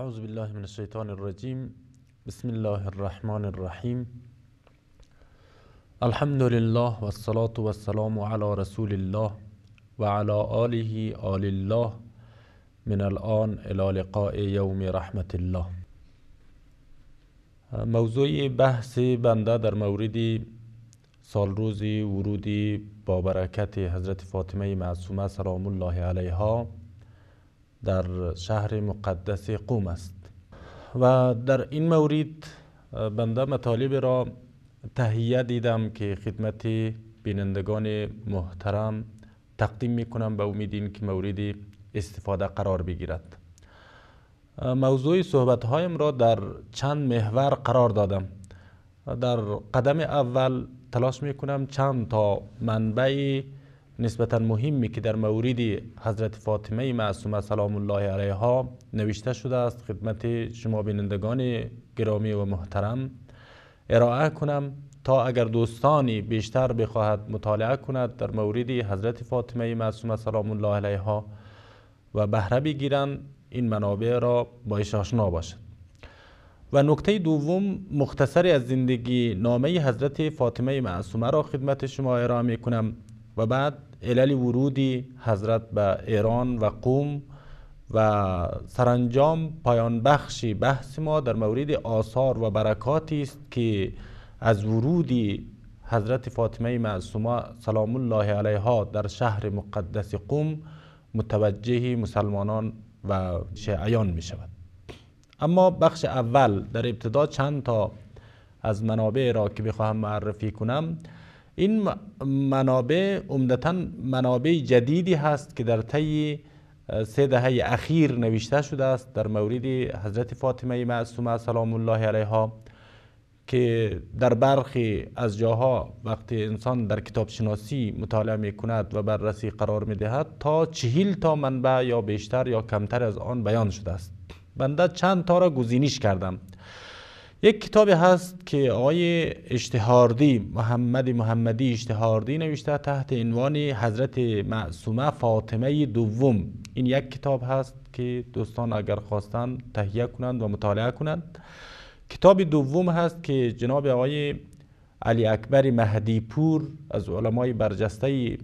اعوذ بالله من الشیطان الرجیم بسم الله الرحمن الرحیم الحمد لله والصلاة والسلام على رسول الله وعلى آله آل الله من الآن الى لقاء يوم رحمت الله موضوع بحث بنده در مورد سالروز ورود با برکت حضرت فاطمه معصومه سلام الله علیها در شهر مقدس قوم است و در این مورد بنده مطالب را تهیه دیدم که خدمت بینندگان محترم تقدیم میکنم به امید این که مورد استفاده قرار بگیرد موضوع صحبت هایم را در چند محور قرار دادم در قدم اول تلاش کنم چند تا منبعی نسبتا مهمی که در مورد حضرت فاطمه معصومه سلام الله علیها نوشته شده است خدمت شما بینندگان گرامی و محترم ارائه کنم تا اگر دوستانی بیشتر بخواهد مطالعه کند در مورد حضرت فاطمه معصومه سلام الله علیها و بهره بگیرند این منابع را با آشنا باشد و نکته دوم مختصری از زندگی نامه حضرت فاطمه معصومه را خدمت شما ارائه می کنم و بعد علل ورودی حضرت به ایران و قوم و سرانجام پایان بخشی بحث ما در مورد آثار و برکاتی است که از ورودی حضرت فاطمه معصومه سلام الله علیها در شهر مقدس قوم متوجه مسلمانان و شیعیان می شود اما بخش اول در ابتدا چند تا از منابع را که بخواهم معرفی کنم این منابع عمدتا منابع جدیدی هست که در طی سه دهه اخیر نوشته شده است در مورد حضرت فاطمه معصومه سلام الله علیها که در برخی از جاها وقتی انسان در کتاب شناسی مطالعه می کند و بررسی قرار می دهد تا چهیل تا منبع یا بیشتر یا کمتر از آن بیان شده است بنده چند تا را گزینش کردم یک کتابی هست که آقای اشتهاردی محمد محمدی اشتهاردی نوشته تحت عنوان حضرت معصومه فاطمه دوم این یک کتاب هست که دوستان اگر خواستن تهیه کنند و مطالعه کنند کتاب دوم هست که جناب آقای علی اکبر مهدی پور از علمای برجسته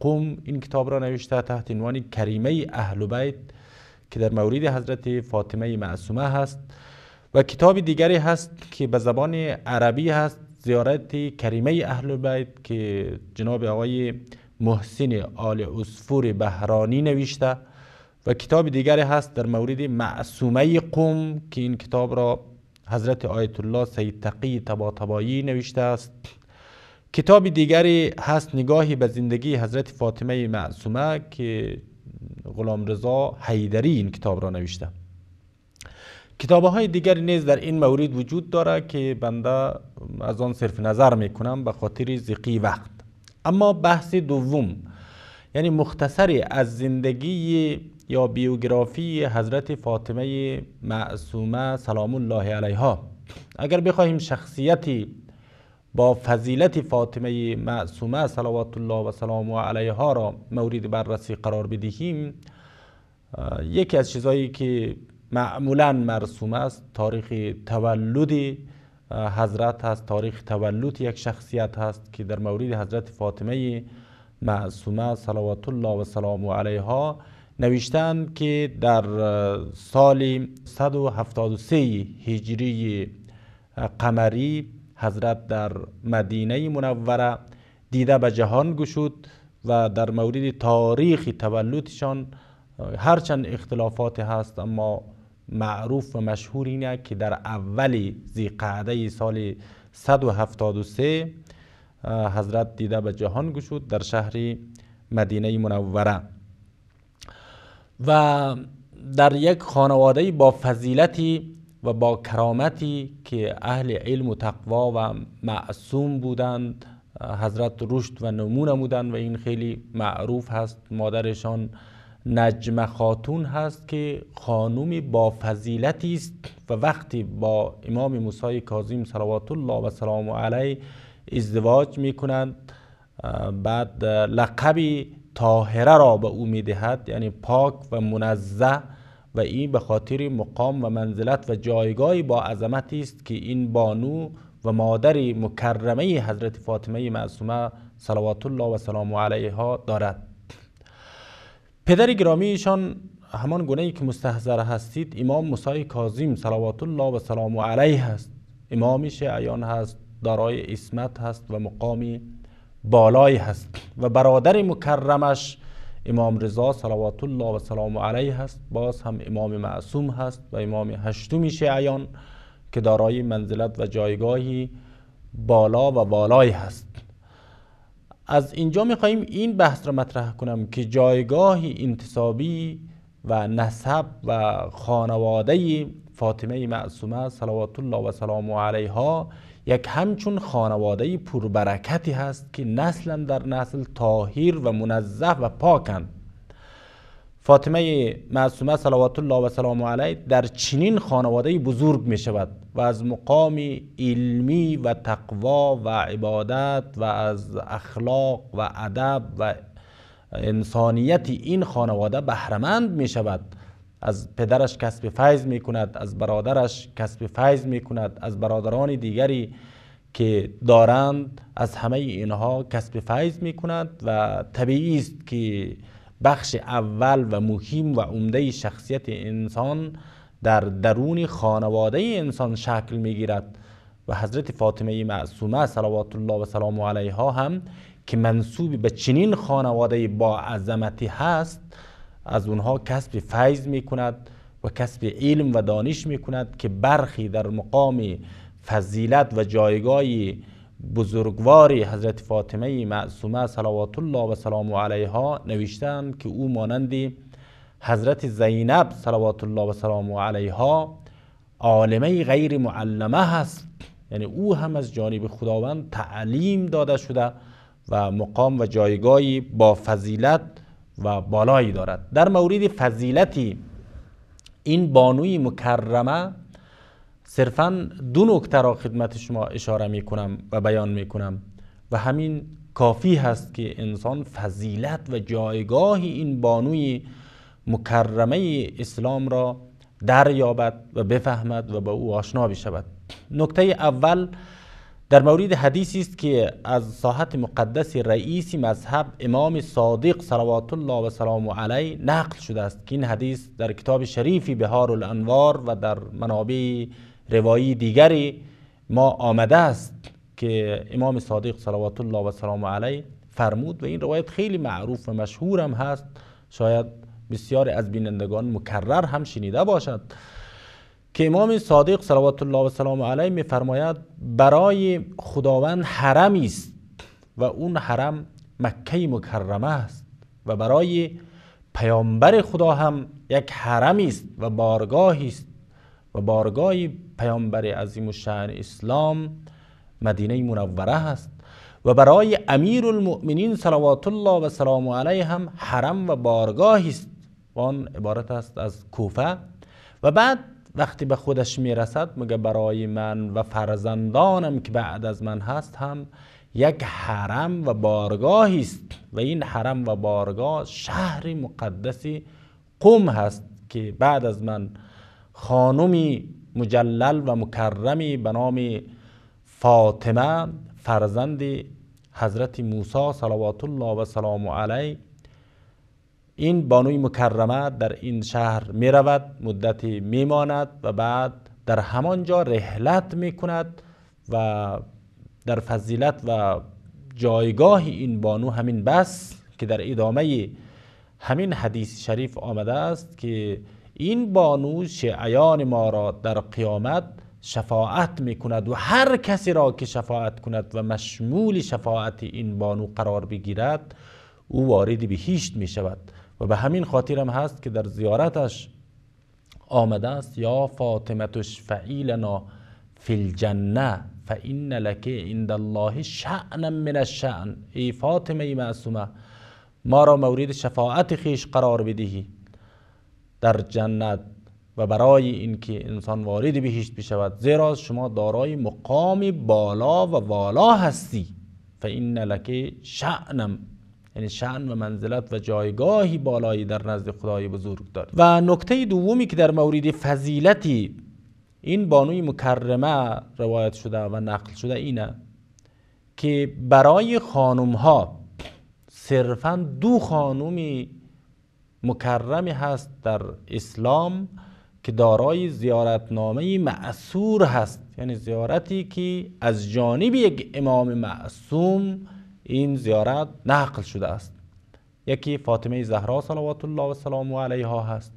قوم این کتاب را نوشته تحت عنوان کریمه اهل بیت که در مورد حضرت فاطمه معصومه هست و کتاب دیگری هست که به زبان عربی هست زیارت کریمه اهل بیت که جناب آقای محسن آل اسفور بهرانی نوشته و کتاب دیگری هست در مورد معصومه قوم که این کتاب را حضرت آیت الله سید تقی تبایی نوشته است کتاب دیگری هست نگاهی به زندگی حضرت فاطمه معصومه که غلام رضا حیدری این کتاب را نوشته کتابه های دیگری نیز در این مورد وجود داره که بنده از آن صرف نظر میکنم به خاطر زیقی وقت اما بحث دوم یعنی مختصری از زندگی یا بیوگرافی حضرت فاطمه معصومه سلام الله علیها اگر بخواهیم شخصیتی با فضیلت فاطمه معصومه صلوات الله و سلام علیها را مورد بررسی قرار بدهیم یکی از چیزهایی که معمولا مرسوم است تاریخ تولد حضرت هست تاریخ تولد یک شخصیت هست که در مورد حضرت فاطمه معصومه صلوات الله و سلام علیها نوشتند که در سال 173 هجری قمری حضرت در مدینه منوره دیده به جهان گشود و در مورد تاریخ تولدشان هرچند اختلافات هست اما معروف و مشهور اینه که در اول زیقعده سال 173 حضرت دیده به جهان گشود در شهر مدینه منوره و در یک خانواده با فضیلتی و با کرامتی که اهل علم و تقوا و معصوم بودند حضرت رشد و نمونه بودند و این خیلی معروف هست مادرشان نجم خاتون هست که خانومی با فضیلتی است و وقتی با امام موسی کاظم صلوات الله و سلام علیه ازدواج می کنند بعد لقبی طاهره را به او میدهد یعنی پاک و منزه و این به خاطر مقام و منزلت و جایگاهی با عظمتی است که این بانو و مادر مکرمه حضرت فاطمه معصومه صلوات الله و سلام علیها دارد پدر گرامیشان همان گونه ای که مستحضر هستید امام موسی کاظم صلوات الله و سلام علیه هست امام شیعیان هست دارای اسمت هست و مقامی بالای هست و برادر مکرمش امام رضا صلوات الله و سلام علیه هست باز هم امام معصوم هست و امام هشتم شیعیان که دارای منزلت و جایگاهی بالا و بالای هست از اینجا خواهیم این بحث را مطرح کنم که جایگاه انتصابی و نسب و خانواده فاطمه معصومه صلوات الله و سلام علیها یک همچون خانواده پربرکتی هست که نسلا در نسل تاهیر و منظف و پاکند فاطمه معصومه صلوات الله و سلام علیه در چنین خانواده بزرگ می شود و از مقام علمی و تقوا و عبادت و از اخلاق و ادب و انسانیت این خانواده بهرمند می شود از پدرش کسب فیض می کند از برادرش کسب فیض می کند از برادران دیگری که دارند از همه اینها کسب فیض می کند و طبیعی است که بخش اول و مهم و عمده شخصیت انسان در درون خانواده انسان شکل می گیرد و حضرت فاطمه معصومه صلوات الله و سلام علیها هم که منصوب به چنین خانواده با عظمتی هست از اونها کسب فیض می کند و کسب علم و دانش می کند که برخی در مقام فضیلت و جایگاهی بزرگواری حضرت فاطمه معصومه صلوات الله و سلام علیها نوشتند که او مانندی حضرت زینب صلوات الله و سلام علیها عالمه غیر معلمه هست یعنی او هم از جانب خداوند تعلیم داده شده و مقام و جایگاهی با فضیلت و بالایی دارد در مورد فضیلتی این بانوی مکرمه صرفا دو نکته را خدمت شما اشاره می کنم و بیان می کنم و همین کافی هست که انسان فضیلت و جایگاه این بانوی مکرمه اسلام را دریابد و بفهمد و با او آشنا بشود نکته اول در مورد حدیثی است که از ساحت مقدس رئیس مذهب امام صادق صلوات الله و سلام علیه نقل شده است که این حدیث در کتاب شریفی بهار الانوار و در منابع روایی دیگری ما آمده است که امام صادق صلوات الله و سلام علیه فرمود و این روایت خیلی معروف و مشهور هم هست شاید بسیار از بینندگان مکرر هم شنیده باشد که امام صادق صلوات الله و سلام علیه فرماید برای خداوند حرمی است و اون حرم مکه مکرمه است و برای پیامبر خدا هم یک حرمی است و بارگاهی است و بارگاهی پیامبر عظیم و شهر اسلام مدینه منوره هست و برای امیر المؤمنین صلوات الله و سلام علیه هم حرم و بارگاهی است و آن عبارت است از کوفه و بعد وقتی به خودش میرسد میگه برای من و فرزندانم که بعد از من هست هم یک حرم و بارگاهی است و این حرم و بارگاه شهر مقدس قوم هست که بعد از من خانمی مجلل و مکرمی به نام فاطمه فرزند حضرت موسی صلوات الله و سلام علیه این بانوی مکرمه در این شهر می رود مدت می ماند و بعد در همان جا رحلت می کند و در فضیلت و جایگاه این بانو همین بس که در ادامه همین حدیث شریف آمده است که این بانو شعیان ما را در قیامت شفاعت می کند و هر کسی را که شفاعت کند و مشمول شفاعت این بانو قرار بگیرد او وارد بهشت می شود و به همین خاطر هم هست که در زیارتش آمده است یا فاطمتش فعیلنا فی الجنه این لکه عند الله شعنا من الشعن ای فاطمه معصومه ما را مورد شفاعت خیش قرار بدهی در جنت و برای اینکه انسان وارد بهشت بشود زیرا شما دارای مقام بالا و والا هستی فان لک شأنم یعنی شأن و منزلت و جایگاهی بالایی در نزد خدای بزرگ دارد و نکته دومی که در مورد فضیلتی این بانوی مکرمه روایت شده و نقل شده اینه که برای خانم ها صرفا دو خانومی مکرمی هست در اسلام که دارای زیارتنامه معصور هست یعنی زیارتی که از جانب یک امام معصوم این زیارت نقل شده است یکی فاطمه زهرا صلوات الله و سلام علیها هست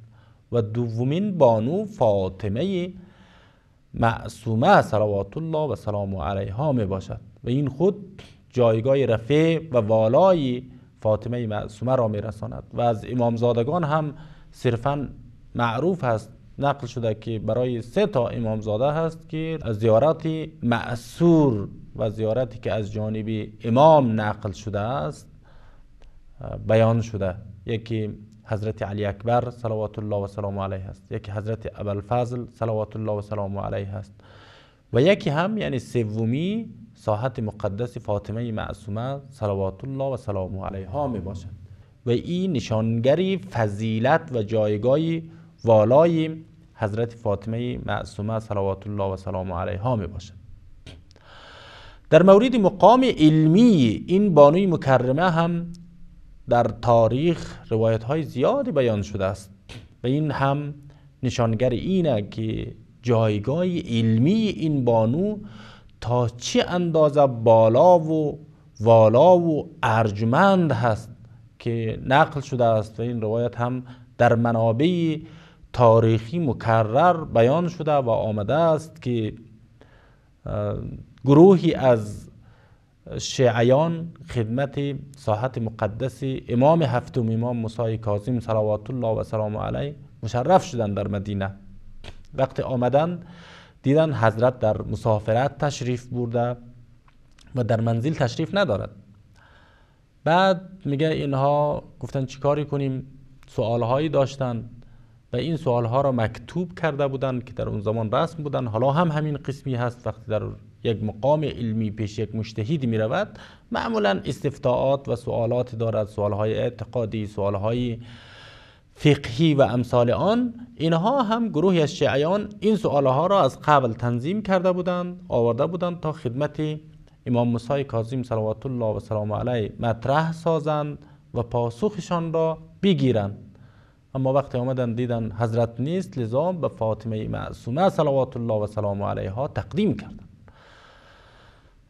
و دومین بانو فاطمه معصومه صلوات الله و سلام علیها می باشد و این خود جایگاه رفیع و والای فاطمه معصومه را میرساند و از امامزادگان هم صرفا معروف است نقل شده که برای سه تا امامزاده هست که از زیارت معصور و زیارتی که از جانب امام نقل شده است بیان شده یکی حضرت علی اکبر صلوات الله و سلام علیه است یکی حضرت ابوالفضل صلوات الله و سلام علیه است و یکی هم یعنی سومی ساحت مقدس فاطمه معصومه صلوات الله و سلام علیها می باشد و این نشانگری فضیلت و جایگاهی والای حضرت فاطمه معصومه صلوات الله و سلام علیها می باشد در مورد مقام علمی این بانوی مکرمه هم در تاریخ روایت های زیادی بیان شده است و این هم نشانگر اینه که جایگاه علمی این بانو تا چه اندازه بالا و والا و ارجمند هست که نقل شده است و این روایت هم در منابع تاریخی مکرر بیان شده و آمده است که گروهی از شیعیان خدمت ساحت مقدس امام هفتم امام موسی کاظم صلوات الله و سلام علیه مشرف شدند در مدینه وقتی آمدن دیدن حضرت در مسافرت تشریف برده و در منزل تشریف ندارد بعد میگه اینها گفتن چیکاری کنیم سوالهایی داشتن و این سوالها را مکتوب کرده بودند که در اون زمان رسم بودن حالا هم همین قسمی هست وقتی در یک مقام علمی پیش یک مشتهید می رود معمولا استفتاعات و سوالات دارد سوالهای اعتقادی سوالهای فقهی و امثال آن اینها هم گروهی از شیعیان این ها را از قبل تنظیم کرده بودند آورده بودند تا خدمت امام موسی کاظم صلوات الله و سلام علیه مطرح سازند و پاسخشان را بگیرند اما وقتی آمدند دیدن حضرت نیست لذا به فاطمه معصومه صلوات الله و سلام علیها تقدیم کردند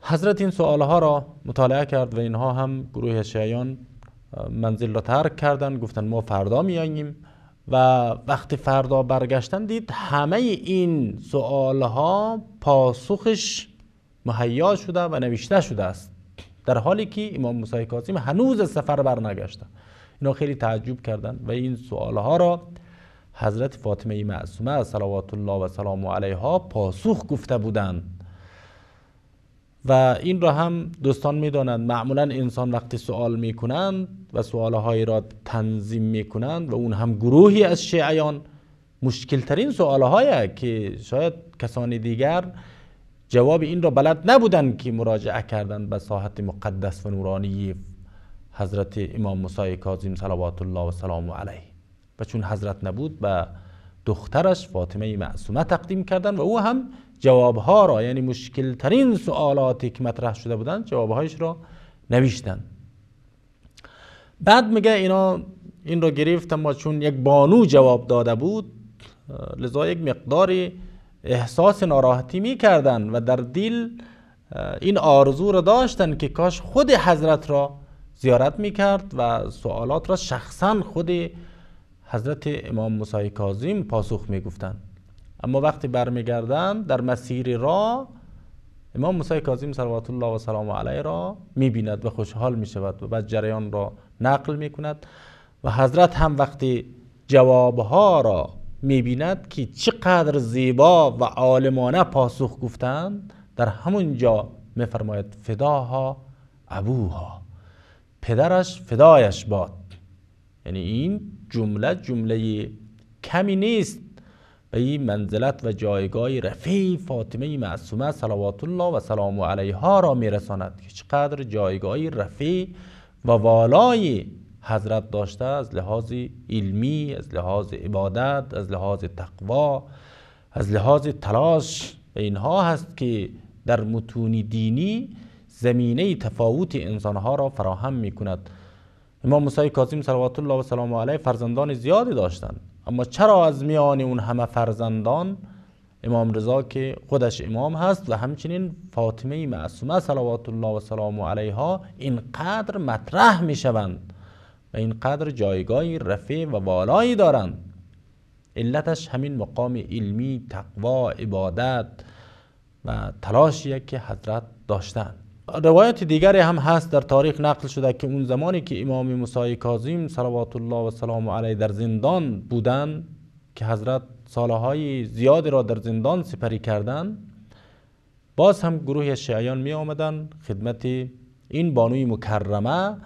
حضرت این ها را مطالعه کرد و اینها هم گروه شیعیان منزل را ترک کردن گفتن ما فردا میاییم و وقتی فردا برگشتن دید همه این سوال ها پاسخش مهیا شده و نوشته شده است در حالی که امام موسی کاظم هنوز از سفر برنگشته اینا خیلی تعجب کردند و این سوال ها را حضرت فاطمه معصومه صلوات الله و سلام علیها پاسخ گفته بودند و این را هم دوستان میدانند معمولا انسان وقتی سوال میکنند و سوالهایی را تنظیم میکنند و اون هم گروهی از شیعیان مشکلترین سوالهایی که شاید کسان دیگر جواب این را بلد نبودند که مراجعه کردند به ساحت مقدس و نورانی حضرت امام موسی کاظم صلوات الله و سلام علیه و چون حضرت نبود به دخترش فاطمه معصومه تقدیم کردند و او هم جوابها را یعنی مشکل ترین سوالاتی که مطرح شده بودند جوابهایش را نویشتن بعد میگه اینا این را گرفت ما چون یک بانو جواب داده بود لذا یک مقداری احساس ناراحتی می کردن و در دل این آرزو را داشتن که کاش خود حضرت را زیارت می کرد و سوالات را شخصا خود حضرت امام موسی کاظم پاسخ می گفتند اما وقتی برمیگردند در مسیر را امام موسی کاظم صلوات الله و سلام علیه را میبیند و خوشحال میشود و بعد جریان را نقل میکند و حضرت هم وقتی جوابها را میبیند که چقدر زیبا و عالمانه پاسخ گفتند در همون جا میفرماید فداها ابوها پدرش فدایش باد یعنی این جمله جمله کمی نیست به این منزلت و جایگاه رفیع فاطمه معصومه صلوات الله و سلام علیها را میرساند که چقدر جایگاه رفیع و والای حضرت داشته از لحاظ علمی از لحاظ عبادت از لحاظ تقوا از لحاظ تلاش اینها هست که در متون دینی زمینه تفاوت انسانها را فراهم می کند امام موسی کاظم صلوات الله و سلام علیه فرزندان زیادی داشتند اما چرا از میان اون همه فرزندان امام رضا که خودش امام هست و همچنین فاطمه معصومه صلوات الله و سلام علیها اینقدر مطرح می شوند و اینقدر جایگاهی رفیع و والایی دارند علتش همین مقام علمی تقوا عبادت و تلاشیه که حضرت داشتند روایت دیگری هم هست در تاریخ نقل شده که اون زمانی که امام موسی کاظم صلوات الله و سلام علیه در زندان بودند که حضرت سالهای زیادی را در زندان سپری کردند باز هم گروه شیعیان می آمدن خدمت این بانوی مکرمه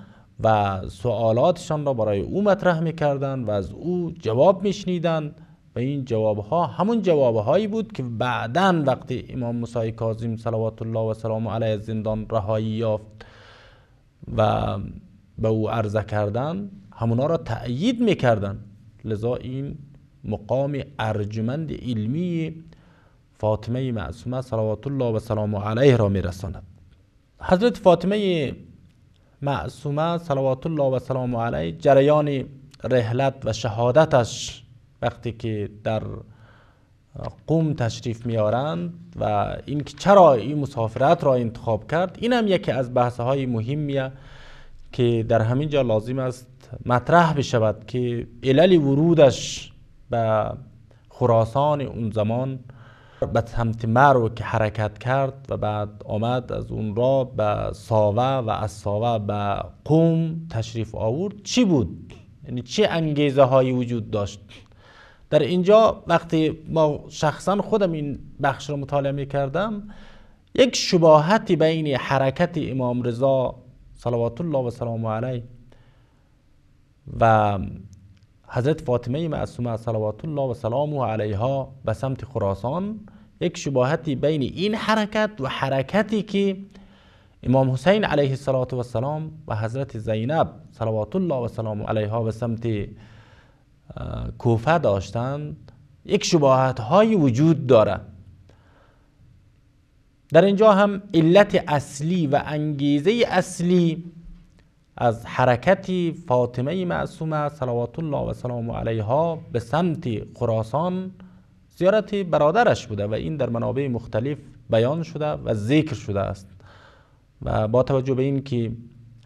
و سوالاتشان را برای او مطرح می و از او جواب می و این جواب ها همون جواب هایی بود که بعدا وقتی امام موسی کاظم صلوات الله و سلام علیه زندان رهایی یافت و به او عرضه کردن همونا را تأیید میکردن لذا این مقام ارجمند علمی فاطمه معصومه صلوات الله و سلام علیه را میرساند حضرت فاطمه معصومه صلوات الله و سلام علیه جریان رحلت و شهادتش وقتی که در قوم تشریف میارند و اینکه چرا این مسافرت را انتخاب کرد این هم یکی از بحث های مهمیه که در همین جا لازم است مطرح بشود که علل ورودش به خراسان اون زمان به سمت مرو که حرکت کرد و بعد آمد از اون را به ساوه و از ساوه به قوم تشریف آورد چی بود؟ یعنی چه انگیزه هایی وجود داشت؟ در اینجا وقتی ما شخصا خودم این بخش رو مطالعه می کردم یک شباهتی بین حرکت امام رضا صلوات الله و سلام علیه و حضرت فاطمه معصومه صلوات الله و سلام علیها به سمت خراسان یک شباهتی بین این حرکت و حرکتی که امام حسین علیه السلام و حضرت زینب صلوات الله و سلام علیها به سمت کوفه داشتند یک شباهت های وجود داره در اینجا هم علت اصلی و انگیزه اصلی از حرکت فاطمه معصومه صلوات الله و سلام علیها به سمت خراسان زیارت برادرش بوده و این در منابع مختلف بیان شده و ذکر شده است و با توجه به این که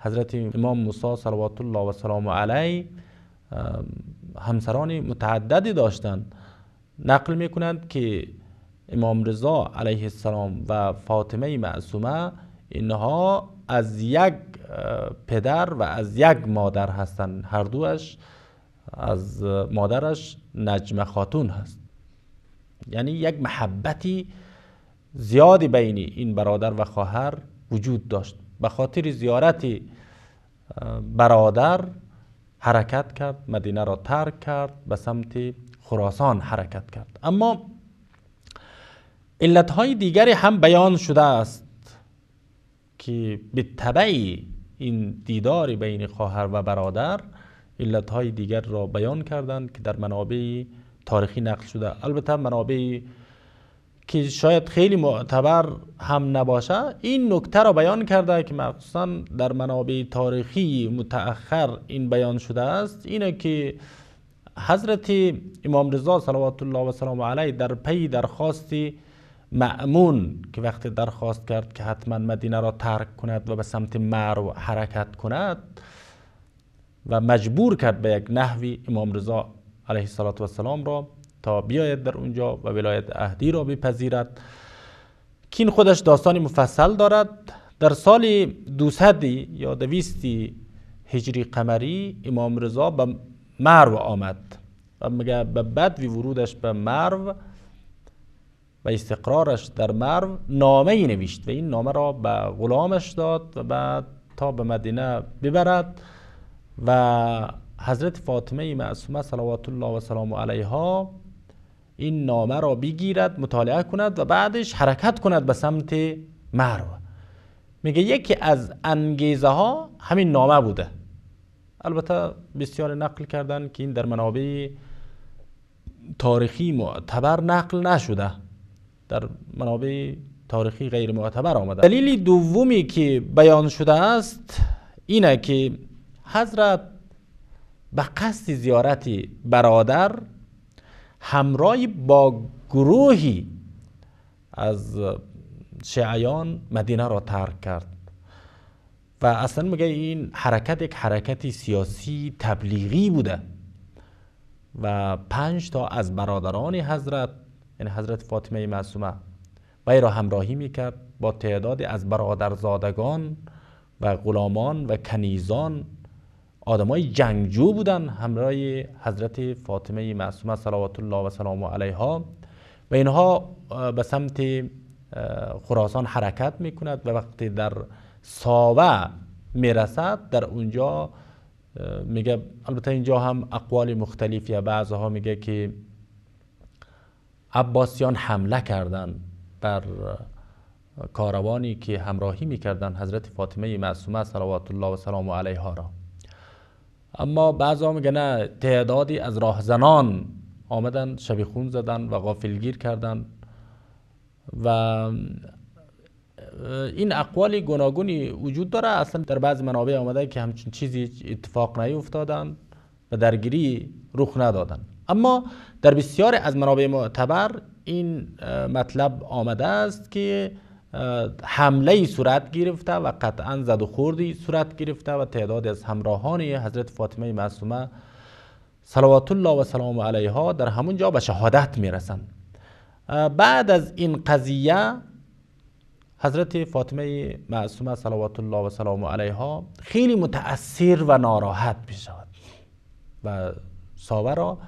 حضرت امام موسی صلوات الله و سلام علیه همسران متعددی داشتند نقل میکنند که امام رضا علیه السلام و فاطمه معصومه اینها از یک پدر و از یک مادر هستند هر دوش از مادرش نجم خاتون هست یعنی یک محبتی زیادی بین این برادر و خواهر وجود داشت به خاطر زیارت برادر حرکت کرد مدینه را ترک کرد به سمت خراسان حرکت کرد اما علتهای دیگری هم بیان شده است که به طبع این دیدار بین خواهر و برادر علتهای دیگر را بیان کردند که در منابع تاریخی نقل شده البته منابع که شاید خیلی معتبر هم نباشه این نکته را بیان کرده که مخصوصا در منابع تاریخی متأخر این بیان شده است اینه که حضرت امام رضا صلوات الله و سلام علیه در پی درخواست معمون که وقتی درخواست کرد که حتما مدینه را ترک کند و به سمت مرو حرکت کند و مجبور کرد به یک نحوی امام رضا علیه السلام را تا بیاید در اونجا و ولایت اهدی را بپذیرد کین خودش داستان مفصل دارد در سال 200 یا دویستی هجری قمری امام رضا به مرو آمد و میگه به بدو ورودش به مرو و استقرارش در مرو نامه ای نوشت و این نامه را به غلامش داد و بعد تا به مدینه ببرد و حضرت فاطمه معصومه صلوات الله و سلام علیها این نامه را بگیرد مطالعه کند و بعدش حرکت کند به سمت مرو میگه یکی از انگیزه ها همین نامه بوده البته بسیار نقل کردن که این در منابع تاریخی معتبر نقل نشده در منابع تاریخی غیر معتبر آمده دلیل دومی که بیان شده است اینه که حضرت به قصد زیارت برادر همراهی با گروهی از شعیان مدینه را ترک کرد و اصلا میگه این حرکت یک حرکت سیاسی تبلیغی بوده و پنج تا از برادران حضرت یعنی حضرت فاطمه معصومه وی را همراهی میکرد با تعدادی از برادرزادگان و غلامان و کنیزان آدمای جنگجو بودن همراه حضرت فاطمه معصومه صلوات الله و سلام علیها و اینها به سمت خراسان حرکت می کند و وقتی در ساوه میرسد در اونجا میگه البته اینجا هم اقوال مختلفی بعضها میگه که عباسیان حمله کردند بر کاروانی که همراهی میکردن حضرت فاطمه معصومه صلوات الله و سلام علیها را اما بعضا میگه تعدادی از راهزنان آمدن خون زدن و غافلگیر کردن و این اقوال گوناگونی وجود داره اصلا در بعض منابع آمده که همچین چیزی اتفاق نیفتادن و درگیری رخ ندادن اما در بسیار از منابع معتبر این مطلب آمده است که حمله ای صورت گرفته و قطعا زد و خوردی صورت گرفته و تعداد از همراهان حضرت فاطمه معصومه صلوات الله و سلام علیها در همون جا به شهادت میرسند بعد از این قضیه حضرت فاطمه معصومه صلوات الله و سلام علیها خیلی متاثر و ناراحت می و ساوه را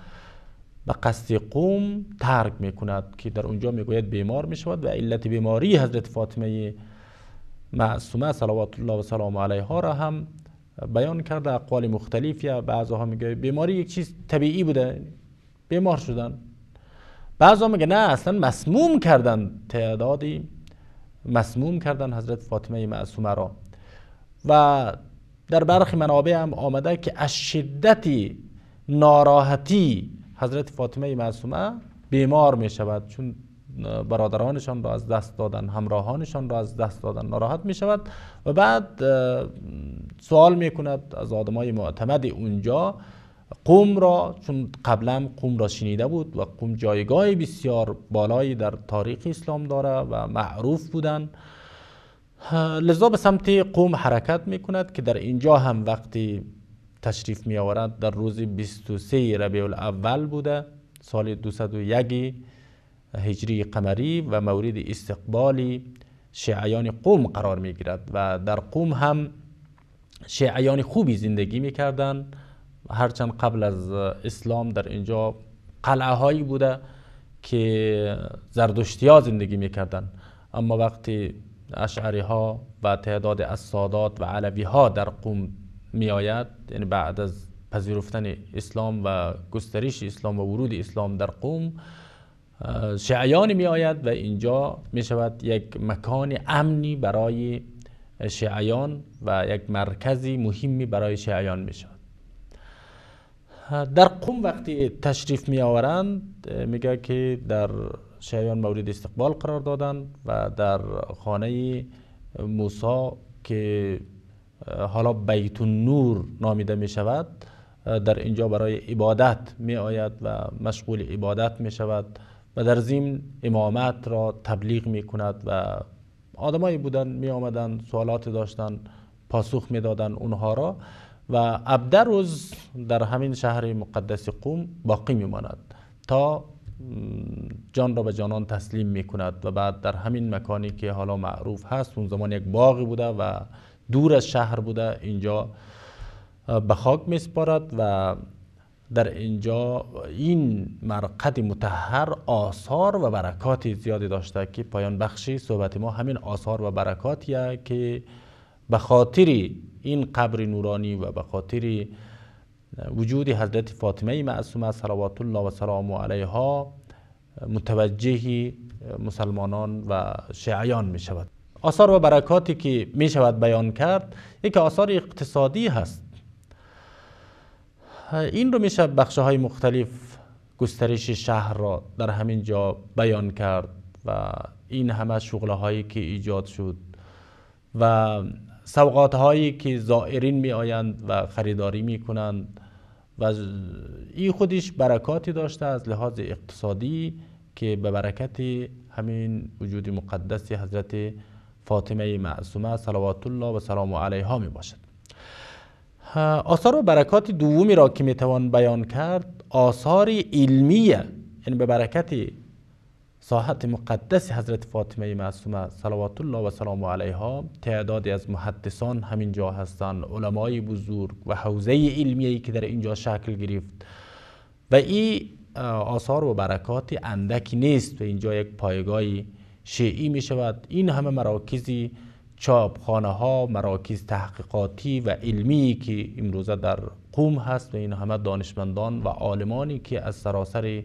به قصد قوم ترک می کند که در اونجا میگوید بیمار می شود و علت بیماری حضرت فاطمه معصومه صلوات الله و سلام علیها را هم بیان کرده اقوال مختلفی بعضها میگه بیماری یک چیز طبیعی بوده بیمار شدن بعضها میگه نه اصلا مسموم کردن تعدادی مسموم کردن حضرت فاطمه معصومه را و در برخی منابع هم آمده که از شدت ناراحتی حضرت فاطمه معصومه بیمار می شود چون برادرانشان را از دست دادن همراهانشان را از دست دادن ناراحت می شود و بعد سوال می کند از آدم های معتمد اونجا قوم را چون قبلا قوم را شنیده بود و قوم جایگاه بسیار بالایی در تاریخ اسلام داره و معروف بودن لذا به سمت قوم حرکت می کند که در اینجا هم وقتی تشریف می آورد در روز 23 ربیع الاول بوده سال 201 هجری قمری و مورد استقبالی شیعیان قوم قرار می گیرد و در قوم هم شیعیان خوبی زندگی می کردن هرچند قبل از اسلام در اینجا قلعه هایی بوده که زردشتی زندگی می اما وقتی اشعری ها و تعداد از و علوی ها در قوم می یعنی بعد از پذیرفتن اسلام و گسترش اسلام و ورود اسلام در قوم شیعیانی میآید و اینجا می شود یک مکان امنی برای شیعیان و یک مرکزی مهمی برای شیعیان می شود در قوم وقتی تشریف می آورند میگه که در شیعیان مورد استقبال قرار دادند و در خانه موسا که حالا بیت نور نامیده می شود در اینجا برای عبادت می آید و مشغول عبادت می شود و در زیم امامت را تبلیغ می کند و آدمایی بودن می آمدن سوالات داشتن پاسخ می دادن اونها را و ابده روز در همین شهر مقدس قوم باقی می ماند تا جان را به جانان تسلیم می کند و بعد در همین مکانی که حالا معروف هست اون زمان یک باغی بوده و دور از شهر بوده اینجا به خاک میسپارد و در اینجا این مرقد متحر آثار و برکات زیادی داشته که پایان بخشی صحبت ما همین آثار و برکاتیه که به خاطر این قبر نورانی و به خاطر وجود حضرت فاطمه معصومه صلوات الله و سلام علیها متوجهی مسلمانان و شیعیان می شود آثار و برکاتی که می شود بیان کرد یک آثار اقتصادی هست این رو میشه بخش های مختلف گسترش شهر را در همین جا بیان کرد و این همه شغله هایی که ایجاد شد و سوقات هایی که زائرین می آیند و خریداری می کنند و این خودش برکاتی داشته از لحاظ اقتصادی که به برکت همین وجود مقدس حضرت فاطمه معصومه صلوات الله و سلام علیها می باشد آثار و برکات دومی را که میتوان بیان کرد آثار علمیه یعنی به برکت ساحت مقدس حضرت فاطمه معصومه صلوات الله و سلام علیها تعدادی از محدثان همینجا هستند علمای بزرگ و حوزه علمیه که در اینجا شکل گرفت و این آثار و برکات اندکی نیست و اینجا یک پایگاهی شیعی می شود این همه مراکزی چاپخانه ها مراکز تحقیقاتی و علمی که امروزه در قوم هست و این همه دانشمندان و عالمانی که از سراسر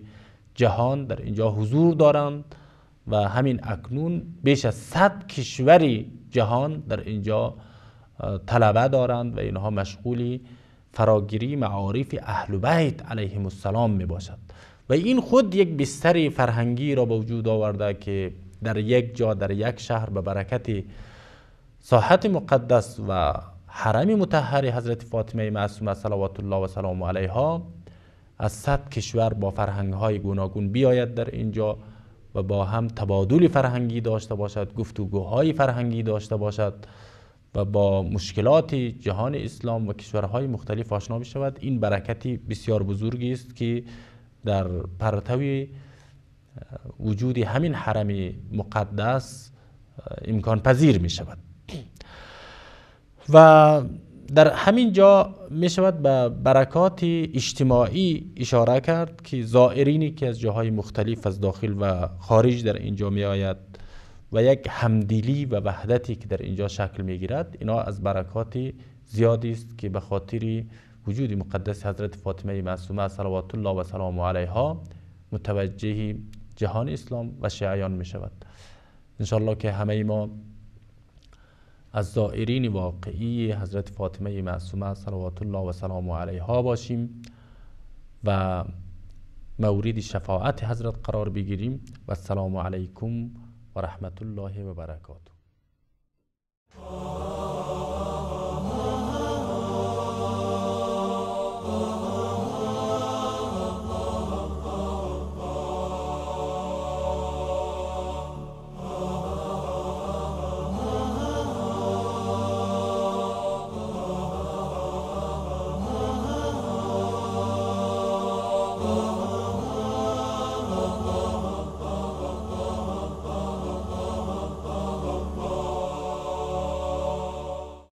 جهان در اینجا حضور دارند و همین اکنون بیش از 100 کشوری جهان در اینجا طلبه دارند و اینها مشغولی فراگیری معارف اهل بیت علیهم السلام می باشد و این خود یک بستر فرهنگی را به وجود آورده که در یک جا در یک شهر به برکت ساحت مقدس و حرم متحری حضرت فاطمه معصومه صلوات الله و سلام علیها از صد کشور با فرهنگ های گوناگون بیاید در اینجا و با هم تبادل فرهنگی داشته باشد گفتگوهای فرهنگی داشته باشد و با مشکلات جهان اسلام و کشورهای مختلف آشنا بشود این برکتی بسیار بزرگی است که در پرتوی وجود همین حرم مقدس امکان پذیر می شود و در همین جا می شود به برکات اجتماعی اشاره کرد که زائرینی که از جاهای مختلف از داخل و خارج در اینجا می آید و یک همدیلی و وحدتی که در اینجا شکل می گیرد اینا از برکات زیادی است که به خاطر وجود مقدس حضرت فاطمه معصومه صلوات الله و سلام علیها متوجهی جهان اسلام و شیعیان می شود انشاءالله که همه ما از زائرین واقعی حضرت فاطمه معصومه صلوات الله و سلام علیها باشیم و مورد شفاعت حضرت قرار بگیریم و السلام علیکم و رحمت الله و برکاته